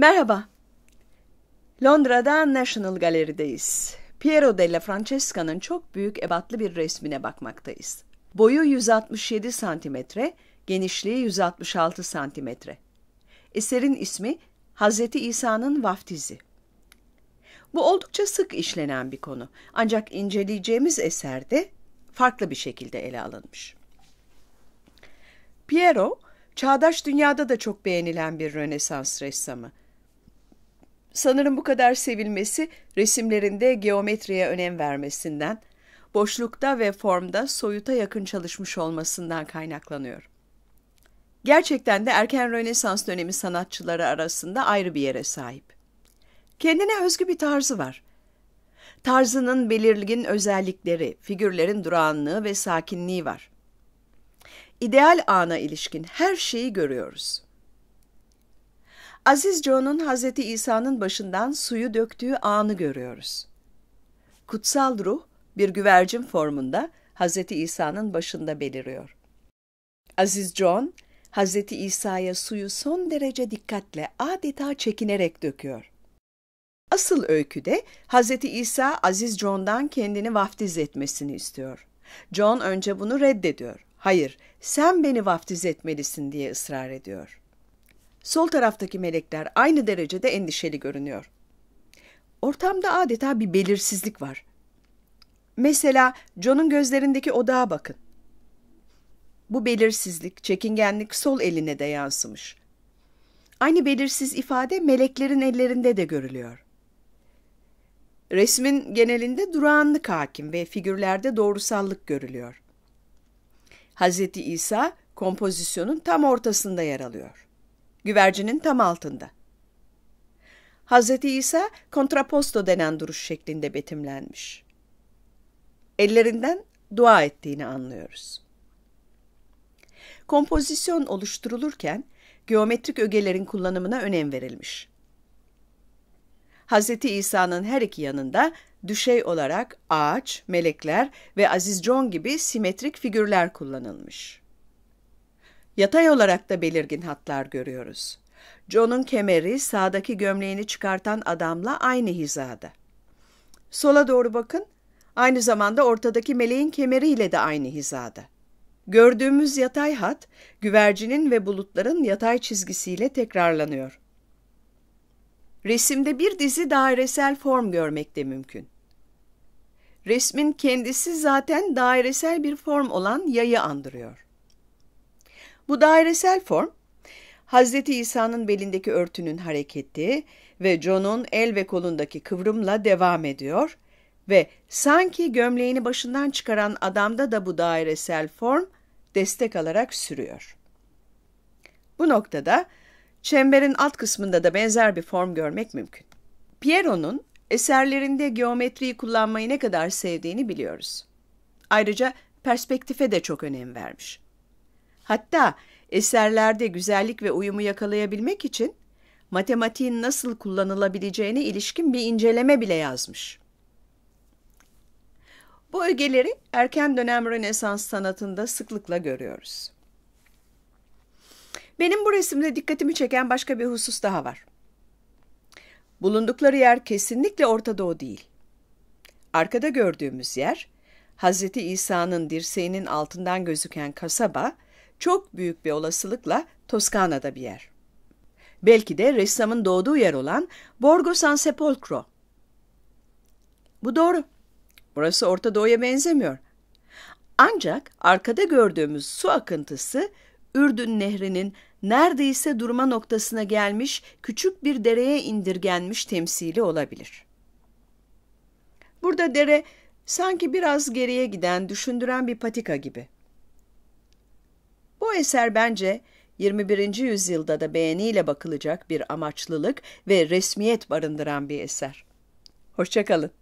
Merhaba. Londra'da National Gallery'deyiz. Piero della Francesca'nın çok büyük ebatlı bir resmine bakmaktayız. Boyu 167 santimetre, genişliği 166 santimetre. Eserin ismi Hz. İsa'nın vaftizi. Bu oldukça sık işlenen bir konu. Ancak inceleyeceğimiz eserde farklı bir şekilde ele alınmış. Piero, çağdaş dünyada da çok beğenilen bir Rönesans ressamı. Sanırım bu kadar sevilmesi resimlerinde geometriye önem vermesinden, boşlukta ve formda soyuta yakın çalışmış olmasından kaynaklanıyor. Gerçekten de erken Rönesans dönemi sanatçıları arasında ayrı bir yere sahip. Kendine özgü bir tarzı var. Tarzının belirgin özellikleri, figürlerin durağanlığı ve sakinliği var. İdeal ana ilişkin her şeyi görüyoruz.'' Aziz John'un Hz. İsa'nın başından suyu döktüğü anı görüyoruz. Kutsal ruh bir güvercin formunda Hz. İsa'nın başında beliriyor. Aziz John, Hz. İsa'ya suyu son derece dikkatle adeta çekinerek döküyor. Asıl öyküde Hz. İsa Aziz John'dan kendini vaftiz etmesini istiyor. John önce bunu reddediyor. Hayır, sen beni vaftiz etmelisin diye ısrar ediyor sol taraftaki melekler aynı derecede endişeli görünüyor. Ortamda adeta bir belirsizlik var. Mesela John'un gözlerindeki odağa bakın. Bu belirsizlik, çekingenlik sol eline de yansımış. Aynı belirsiz ifade meleklerin ellerinde de görülüyor. Resmin genelinde durağanlık hakim ve figürlerde doğrusallık görülüyor. Hz. İsa kompozisyonun tam ortasında yer alıyor güvercinin tam altında. Hz. İsa kontraposto denen duruş şeklinde betimlenmiş. Ellerinden dua ettiğini anlıyoruz. Kompozisyon oluşturulurken geometrik ögelerin kullanımına önem verilmiş. Hz. İsa'nın her iki yanında düşey olarak ağaç, melekler ve Aziz John gibi simetrik figürler kullanılmış. Yatay olarak da belirgin hatlar görüyoruz. John'un kemeri sağdaki gömleğini çıkartan adamla aynı hizada. Sola doğru bakın. Aynı zamanda ortadaki meleğin kemeriyle de aynı hizada. Gördüğümüz yatay hat, güvercinin ve bulutların yatay çizgisiyle tekrarlanıyor. Resimde bir dizi dairesel form görmek de mümkün. Resmin kendisi zaten dairesel bir form olan yayı andırıyor. Bu dairesel form, Hz. İsa'nın belindeki örtünün hareketi ve John'un el ve kolundaki kıvrımla devam ediyor ve sanki gömleğini başından çıkaran adamda da bu dairesel form destek alarak sürüyor. Bu noktada çemberin alt kısmında da benzer bir form görmek mümkün. Piero'nun eserlerinde geometriyi kullanmayı ne kadar sevdiğini biliyoruz. Ayrıca perspektife de çok önem vermiş. Hatta eserlerde güzellik ve uyumu yakalayabilmek için matematiğin nasıl kullanılabileceğine ilişkin bir inceleme bile yazmış. Bu ögeleri erken dönem Rönesans sanatında sıklıkla görüyoruz. Benim bu resimde dikkatimi çeken başka bir husus daha var. Bulundukları yer kesinlikle Orta Doğu değil. Arkada gördüğümüz yer, Hz. İsa'nın dirseğinin altından gözüken kasaba çok büyük bir olasılıkla Toskana'da bir yer. Belki de ressamın doğduğu yer olan Borgo San Sepolcro. Bu doğru. Burası Orta Doğu'ya benzemiyor. Ancak arkada gördüğümüz su akıntısı Ürdün Nehri'nin neredeyse durma noktasına gelmiş küçük bir dereye indirgenmiş temsili olabilir. Burada dere sanki biraz geriye giden, düşündüren bir patika gibi.'' eser bence 21. yüzyılda da beğeniyle bakılacak bir amaçlılık ve resmiyet barındıran bir eser. Hoşçakalın.